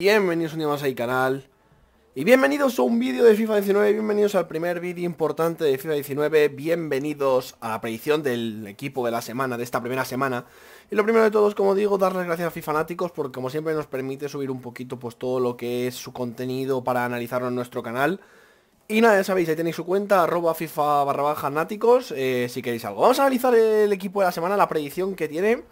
Bienvenidos un día más al canal Y bienvenidos a un vídeo de FIFA 19 Bienvenidos al primer vídeo importante de FIFA 19 Bienvenidos a la predicción del equipo de la semana, de esta primera semana Y lo primero de todos, como digo, dar las gracias a Fifanáticos Porque como siempre nos permite subir un poquito pues todo lo que es su contenido para analizarlo en nuestro canal y nada, ya sabéis, ahí tenéis su cuenta, arroba FIFA barra baja náticos, eh, si queréis algo. Vamos a analizar el equipo de la semana, la predicción que tiene.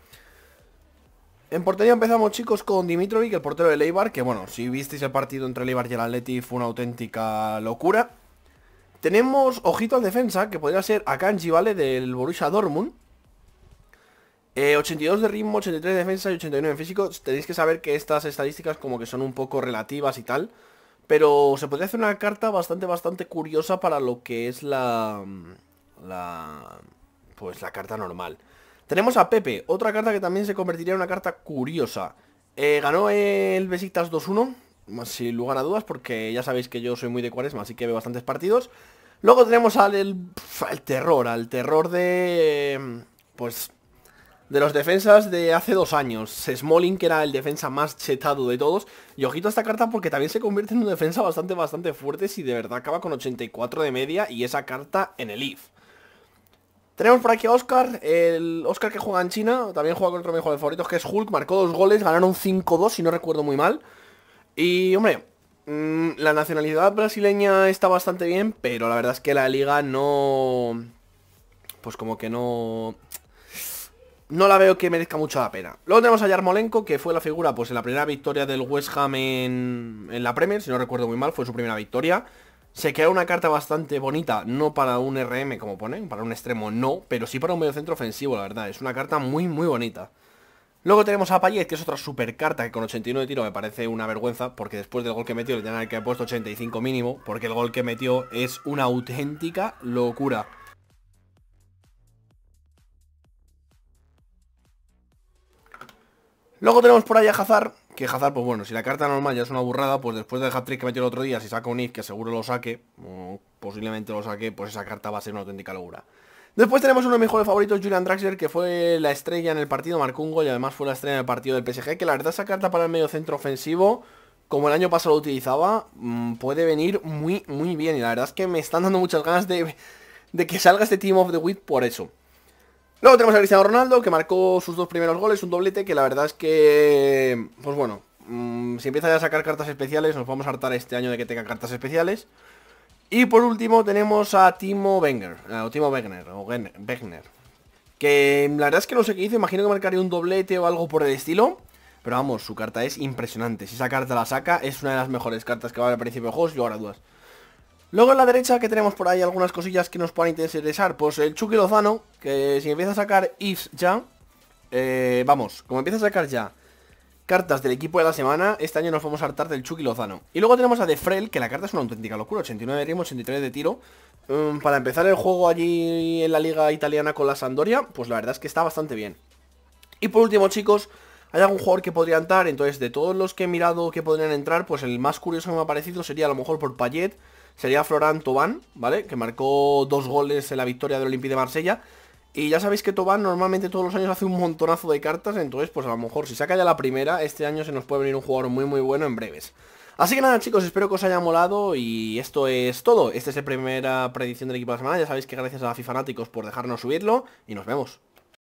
En portería empezamos chicos con Dimitrovic, el portero de Leibar, que bueno, si visteis el partido entre Leibar y el Atleti fue una auténtica locura. Tenemos ojito al defensa, que podría ser Akanji, ¿vale? Del Borussia Dortmund. 82 eh, de ritmo, 83 de defensa y 89 de físico. Tenéis que saber que estas estadísticas como que son un poco relativas y tal. Pero se podría hacer una carta bastante, bastante curiosa para lo que es la... La... Pues la carta normal. Tenemos a Pepe, otra carta que también se convertiría en una carta curiosa. Eh, ganó el Besiktas 2-1, sin lugar a dudas, porque ya sabéis que yo soy muy de cuaresma, así que veo bastantes partidos. Luego tenemos al el, terror, al terror de... pues... De los defensas de hace dos años, Smalling, que era el defensa más chetado de todos. Y ojito a esta carta porque también se convierte en una defensa bastante, bastante fuerte si de verdad acaba con 84 de media y esa carta en el IF. Tenemos por aquí a Oscar, el Oscar que juega en China, también juega contra mi juego de favoritos, que es Hulk, marcó dos goles, ganaron 5-2, si no recuerdo muy mal. Y, hombre, mm, la nacionalidad brasileña está bastante bien, pero la verdad es que la liga no... Pues como que no... No la veo que merezca mucho la pena. Luego tenemos a Yarmolenko, que fue la figura pues en la primera victoria del West Ham en, en la Premier, si no recuerdo muy mal, fue su primera victoria. Se queda una carta bastante bonita, no para un RM como ponen, para un extremo no, pero sí para un medio centro ofensivo, la verdad. Es una carta muy, muy bonita. Luego tenemos a Payet, que es otra super carta que con 81 de tiro me parece una vergüenza, porque después del gol que metió le tendrán que haber puesto 85 mínimo, porque el gol que metió es una auténtica locura. Luego tenemos por allá a Hazard, que Hazard, pues bueno, si la carta normal ya es una burrada, pues después de hat-trick que metió el otro día, si saca un if que seguro lo saque, o posiblemente lo saque, pues esa carta va a ser una auténtica locura. Después tenemos uno de mis jugadores favoritos, Julian Draxler, que fue la estrella en el partido, marcó y además fue la estrella en el partido del PSG, que la verdad esa carta para el medio centro ofensivo, como el año pasado lo utilizaba, mm, puede venir muy, muy bien. Y la verdad es que me están dando muchas ganas de, de que salga este Team of the Week por eso. Luego tenemos a Cristiano Ronaldo, que marcó sus dos primeros goles, un doblete que la verdad es que, pues bueno, mm, si empieza ya a sacar cartas especiales, nos vamos a hartar este año de que tenga cartas especiales. Y por último tenemos a Timo Wenger, o Timo Wegner, o Wegner, que la verdad es que no sé qué hizo, imagino que marcaría un doblete o algo por el estilo. Pero vamos, su carta es impresionante. Si esa carta la saca, es una de las mejores cartas que va a haber al principio de juegos, yo ahora dudas. Luego en la derecha que tenemos por ahí algunas cosillas que nos puedan interesar. Pues el Chucky Lozano, que si empieza a sacar ifs ya, eh, vamos, como empieza a sacar ya cartas del equipo de la semana, este año nos vamos a hartar del Chucky Lozano. Y luego tenemos a De que la carta es una auténtica locura, 89 de ritmo, 83 de tiro. Mm, para empezar el juego allí en la liga italiana con la Sandoria, pues la verdad es que está bastante bien. Y por último, chicos, hay algún jugador que podría entrar, entonces de todos los que he mirado que podrían entrar, pues el más curioso que me ha parecido sería a lo mejor por Payet, sería Florán Tobán, ¿vale? Que marcó dos goles en la victoria del Olympique de Marsella. Y ya sabéis que Tobán normalmente todos los años hace un montonazo de cartas, entonces pues a lo mejor si saca ya la primera, este año se nos puede venir un jugador muy muy bueno en breves. Así que nada chicos, espero que os haya molado y esto es todo. Esta es la primera predicción del equipo de la semana, ya sabéis que gracias a Fanáticos por dejarnos subirlo y nos vemos.